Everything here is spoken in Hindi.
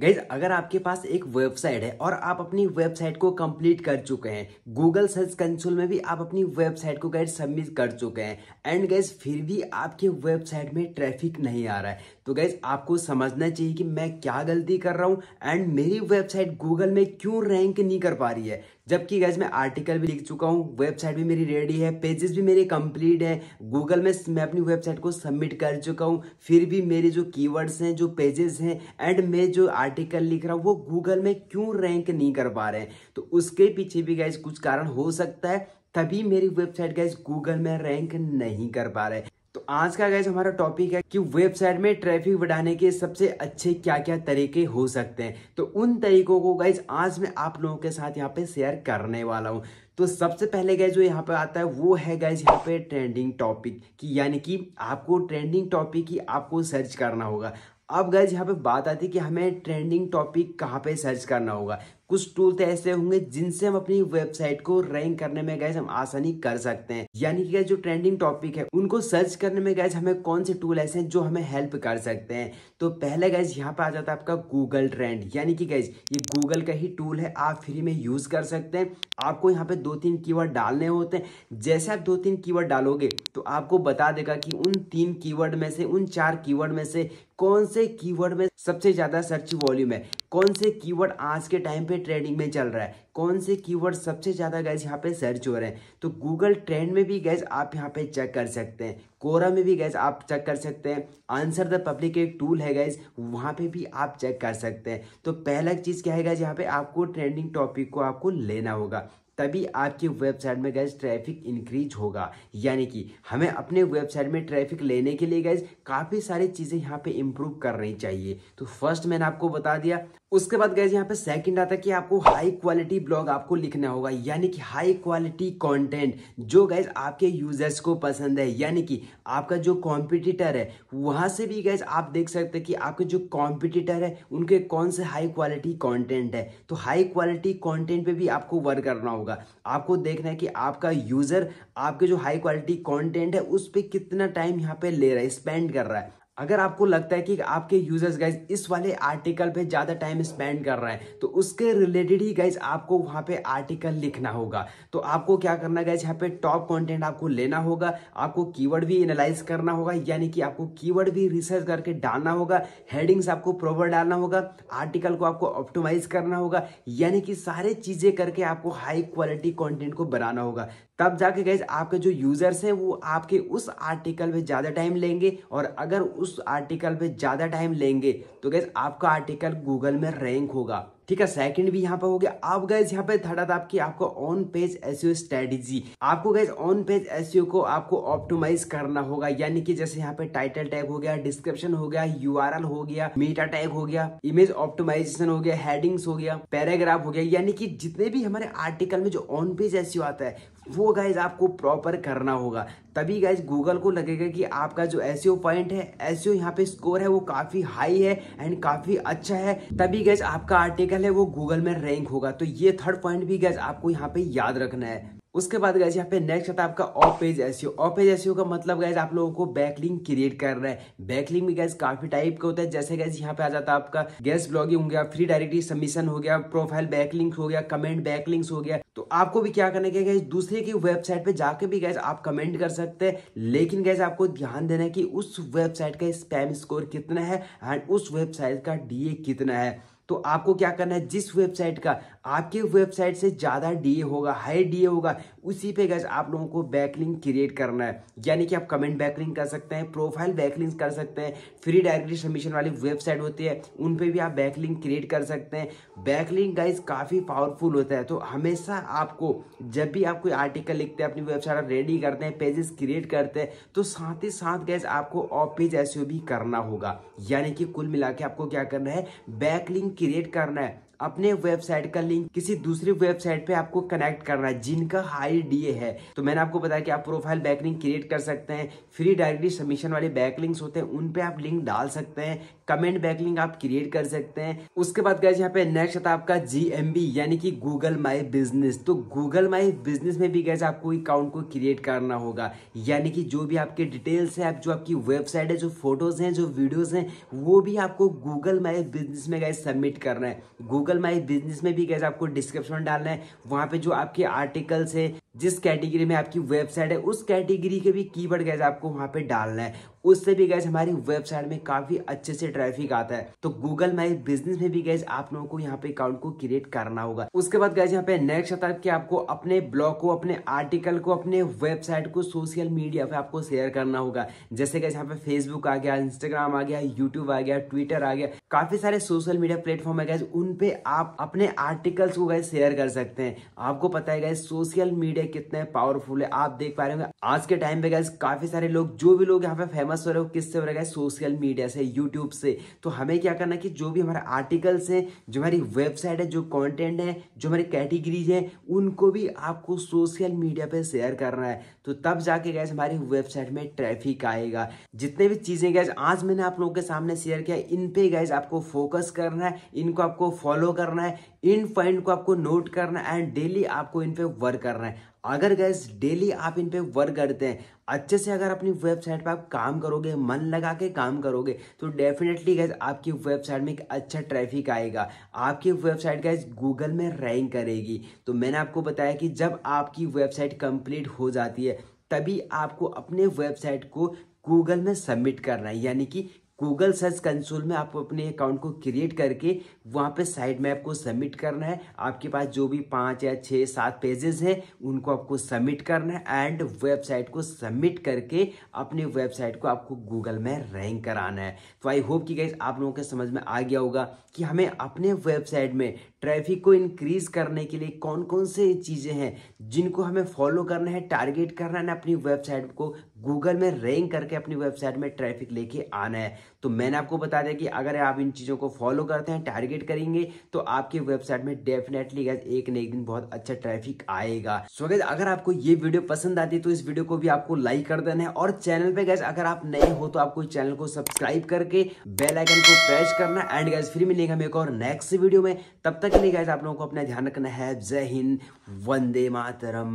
गईज अगर आपके पास एक वेबसाइट है और आप अपनी वेबसाइट को कंप्लीट कर चुके हैं गूगल सर्च कंसोल में भी आप अपनी वेबसाइट को गैज सबमिट कर चुके हैं एंड गैज फिर भी आपके वेबसाइट में ट्रैफिक नहीं आ रहा है तो गाइज आपको समझना चाहिए कि मैं क्या गलती कर रहा हूँ एंड मेरी वेबसाइट गूगल में क्यों रैंक नहीं कर पा रही है जबकि गैज मैं आर्टिकल भी लिख चुका हूँ वेबसाइट भी मेरी रेडी है पेजेस भी मेरे कंप्लीट हैं गूगल में मैं अपनी वेबसाइट को सबमिट कर चुका हूँ फिर भी मेरे जो कीवर्ड्स हैं जो पेजेस हैं एंड मैं जो आर्टिकल लिख रहा हूँ वो गूगल में क्यों रैंक नहीं कर पा रहे हैं तो उसके पीछे भी गैज कुछ कारण हो सकता है तभी मेरी वेबसाइट गैस गूगल में रैंक नहीं कर पा रहे तो आज का गैस हमारा टॉपिक है कि वेबसाइट में ट्रैफिक बढ़ाने के सबसे अच्छे क्या क्या तरीके हो सकते हैं तो उन तरीकों को गैस आज मैं आप लोगों के साथ यहाँ पे शेयर करने वाला हूँ तो सबसे पहले गैस जो यहाँ पे आता है वो है गैस यहाँ पे ट्रेंडिंग टॉपिक की यानी कि आपको ट्रेंडिंग टॉपिक ही आपको सर्च करना होगा अब गैज यहाँ पे बात आती है कि हमें ट्रेंडिंग टॉपिक कहाँ पे सर्च करना होगा कुछ टूल तो ऐसे होंगे जिनसे हम अपनी वेबसाइट को रैंक करने में गैस हम आसानी कर सकते हैं यानी कि जो ट्रेंडिंग टॉपिक है उनको सर्च करने में गैस हमें कौन से टूल ऐसे हैं जो हमें हेल्प कर सकते हैं तो पहले गैस यहाँ पर आ जाता है आपका गूगल ट्रेंड यानी कि गैस ये गूगल का ही टूल है आप फ्री में यूज कर सकते हैं आपको यहाँ पे दो तीन की डालने होते हैं जैसे आप दो तीन कीवर्ड डालोगे तो आपको बता देगा कि उन तीन की में से उन चार की में से कौन से कीवर्ड में सबसे ज्यादा सर्च वॉल्यूम है कौन से कीवर्ड आज के टाइम पे ट्रेंडिंग में चल रहा है कौन से कीवर्ड सबसे ज़्यादा गैस यहाँ पे सर्च हो रहे हैं तो गूगल ट्रेंड में भी गैस आप यहाँ पे चेक कर सकते हैं कोरा में भी गैस आप चेक कर सकते हैं आंसर द पब्लिक एक टूल है गैस वहाँ पे भी आप चेक कर सकते हैं तो पहला चीज़ क्या है गैस यहाँ पे आपको ट्रेंडिंग टॉपिक को आपको लेना होगा तभी आपकी वेबसाइट में गैस ट्रैफिक इंक्रीज होगा यानी कि हमें अपने वेबसाइट में ट्रैफिक लेने के लिए गैस काफ़ी सारी चीज़ें यहाँ पे इम्प्रूव करनी चाहिए तो फर्स्ट मैंने आपको बता दिया उसके बाद गैस यहाँ पे सेकंड आता है कि आपको हाई क्वालिटी ब्लॉग आपको लिखना होगा यानी कि हाई क्वालिटी कंटेंट जो गैस आपके यूजर्स को पसंद है यानी कि आपका जो कॉम्पिटिटर है वहाँ से भी गैस आप देख सकते हैं कि आपके जो कॉम्पिटिटर है उनके कौन से हाई क्वालिटी कॉन्टेंट है तो हाई क्वालिटी कॉन्टेंट पर भी आपको वर्क करना होगा आपको देखना है कि आपका यूजर आपके जो हाई क्वालिटी कॉन्टेंट है उस पर कितना टाइम यहाँ पे ले रहा है स्पेंड कर रहा है अगर आपको लगता है कि आपके यूजर्स गाइज इस वाले आर्टिकल पे ज़्यादा टाइम स्पेंड कर रहे हैं तो उसके रिलेटेड ही गाइज आपको वहाँ पे आर्टिकल लिखना होगा तो आपको क्या करना गाइज यहाँ पे टॉप कंटेंट आपको लेना होगा आपको कीवर्ड भी एनालाइज करना होगा यानी कि आपको कीवर्ड भी रिसर्च करके डालना होगा हेडिंग्स आपको प्रॉपर डालना होगा आर्टिकल को आपको ऑप्टोमाइज करना होगा यानी कि सारे चीज़ें करके आपको हाई क्वालिटी कॉन्टेंट को बनाना होगा तब जाके गैस आपके जो यूज़र्स हैं वो आपके उस आर्टिकल पे ज़्यादा टाइम लेंगे और अगर उस आर्टिकल पे ज़्यादा टाइम लेंगे तो गैस आपका आर्टिकल गूगल में रैंक होगा ठीक है सेकंड भी यहाँ पर हो गया आप गैस यहाँ पे थर्ड आपकी e आपको ऑन पेज एस स्ट्रेटेजी आपको गैस ऑन पेज एस को आपको ऑप्टोमाइज करना होगा यानी कि जैसे यहाँ पे टाइटल टैग हो गया डिस्क्रिप्शन हो गया यू हो गया मीटा टैग हो गया इमेज ऑप्टोमाइजेशन हो गया हेडिंग्स हो गया पैराग्राफ हो गया यानी कि जितने भी हमारे आर्टिकल में जो ऑन पेज एस आता है वो गाइज आपको प्रॉपर करना होगा तभी गाइज गूगल को लगेगा कि आपका जो एस पॉइंट e है एस e यहाँ पे स्कोर है वो काफ़ी हाई है एंड काफ़ी अच्छा है तभी गैज आपका आर्टिकल है वो गूगल में रैंक होगा तो ये थर्ड पॉइंट भी गैज आपको यहाँ पे याद रखना है उसके बाद गैस यहाँ पे नेक्स्ट आता है आपका off page SEO off page SEO का मतलब गैस आप लोगों को बैकलिंग क्रिएट कर रहा है बैकलिंग भी गैस काफी टाइप का होता है जैसे गैस यहाँ पे आ जाता है आपका गेस्ट ब्लॉगिंग हो गया फ्री डायरेक्टरी सबमिशन हो गया प्रोफाइल बैकलिंग हो गया कमेंट बैकलिंग्स हो गया तो आपको भी क्या करना है गैस दूसरे की वेबसाइट पे जाके भी गैस आप कमेंट कर सकते हैं लेकिन गैस आपको ध्यान देना है कि उस वेबसाइट का स्पैम स्कोर कितना है एंड उस वेबसाइट का डीए कितना है तो आपको क्या करना है जिस वेबसाइट का आपके वेबसाइट से ज़्यादा डी होगा हाई डी होगा उसी पे गैस आप लोगों को बैकलिंग क्रिएट करना है यानी कि आप कमेंट बैकलिंग कर सकते हैं प्रोफाइल बैकलिंग कर सकते हैं फ्री डायरेक्टली सबमिशन वाली वेबसाइट होती है उन पर भी आप बैकलिंग क्रिएट कर सकते हैं बैकलिंग गाइज काफ़ी पावरफुल होता है तो हमेशा आपको जब भी आप कोई आर्टिकल लिखते हैं अपनी वेबसाइट रेडी करते हैं पेजेस क्रिएट करते हैं तो साथ ही साथ गैस आपको ऑफ पेज e भी करना होगा यानी कि कुल मिला के आपको क्या करना है बैकलिंग क्रिएट करना है अपने वेबसाइट का लिंक किसी दूसरी वेबसाइट पे आपको कनेक्ट करना है जिनका हाई डीए है तो मैंने आपको बताया कि आप प्रोफाइल बैकलिंग क्रिएट कर सकते हैं फ्री डायरेक्टली सबमिशन वाले बैकलिंग्स होते हैं उन पे आप लिंक डाल सकते हैं कमेंट बैकलिंग आप क्रिएट कर सकते हैं उसके बाद गैस यहाँ पे नेक्स्ट आता आपका जीएमबी यानी कि गूगल माई बिजनेस तो गूगल माई बिजनेस में भी गए आपको अकाउंट को क्रिएट करना होगा यानी कि जो भी आपके डिटेल्स है जो आपकी वेबसाइट है जो फोटोज हैं जो वीडियोज हैं वो भी आपको गूगल माई बिजनेस में गए सबमिट करना है गूगल गूगल माई बिजनेस में भी गैस आपको डिस्क्रिप्शन डालना है वहाँ पे जो आपके आर्टिकल्स है जिस कैटेगरी में आपकी वेबसाइट है उस कैटेगरी के भी कीवर्ड गैस आपको वहां पे डालना है उससे भी गैस हमारी वेबसाइट में काफ़ी अच्छे से ट्रैफिक आता है तो गूगल माई बिजनेस में भी गैस आप लोगों को यहाँ पे अकाउंट को क्रिएट करना होगा उसके बाद गैस यहाँ पे नेक्स्ट आता है कि आपको अपने ब्लॉग को अपने आर्टिकल को अपने वेबसाइट को सोशल मीडिया पे आपको शेयर करना होगा जैसे गैस यहाँ पे फेसबुक आ गया इंस्टाग्राम आ गया यूट्यूब आ गया ट्विटर आ गया काफ़ी सारे सोशल मीडिया प्लेटफॉर्म है गैस उनपे आप अपने आर्टिकल्स को गैस शेयर कर सकते हैं आपको पता है गैस सोशल मीडिया है कितने पावरफुल है आप देख पा रहे होंगे आज के टाइम पे गैस काफी सारे लोग जो भी लोग यहाँ पे फेमस हो रहे हो किससे हो रहे हैं सोशल मीडिया से यूट्यूब से तो हमें क्या करना कि जो भी हमारे आर्टिकल्स हैं जो हमारी वेबसाइट है जो कॉन्टेंट है जो हमारी कैटेगरीज है उनको भी आपको सोशल मीडिया पर शेयर करना है तो तब जाके गैस हमारी वेबसाइट में ट्रैफिक आएगा जितने भी चीजें गैस आज मैंने आप लोगों के सामने शेयर किया इन पे गैस आपको फोकस करना है इनको आपको फॉलो करना है इन पॉइंट को आपको नोट करना है एंड डेली आपको इन पे वर्क करना है अगर गैस डेली आप इन पे वर्क करते हैं अच्छे से अगर अपनी वेबसाइट पर आप काम करोगे मन लगा के काम करोगे तो डेफिनेटली गैस आपकी वेबसाइट में एक अच्छा ट्रैफिक आएगा आपकी वेबसाइट गैस गूगल में रैंक करेगी तो मैंने आपको बताया कि जब आपकी वेबसाइट कंप्लीट हो जाती है तभी आपको अपने वेबसाइट को गूगल में सबमिट करना है यानी कि गूगल सर्च कंसोल में आपको अपने अकाउंट को क्रिएट करके वहाँ पे साइड मैप को सबमिट करना है आपके पास जो भी पाँच या छः सात पेजेस हैं उनको आपको सबमिट करना है एंड वेबसाइट को सबमिट करके अपने वेबसाइट को आपको गूगल में रैंक कराना है तो आई होप कि गैस आप लोगों के समझ में आ गया होगा कि हमें अपने वेबसाइट में ट्रैफिक को इंक्रीज करने के लिए कौन कौन से चीज़ें हैं जिनको हमें फॉलो करना है टारगेट करना है अपनी वेबसाइट को गूगल में रैंक करके अपनी वेबसाइट में ट्रैफिक लेके आना है तो मैंने आपको बता दिया कि अगर आप इन चीज़ों को फॉलो करते हैं टारगेट करेंगे तो आपकी वेबसाइट में डेफिनेटली गैस एक न एक दिन बहुत अच्छा ट्रैफिक आएगा सो गैस अगर आपको ये वीडियो पसंद आती है तो इस वीडियो को भी आपको लाइक कर देना है और चैनल पे गैस अगर आप नए हो तो आपको चैनल को सब्सक्राइब करके बेलाइकन को प्रेस करना एंड गैस फिर मिलेगा मेरे को और नेक्स्ट वीडियो में तब तक नहीं गैस आप लोगों को अपना ध्यान रखना है जय हिंद वंदे मातरम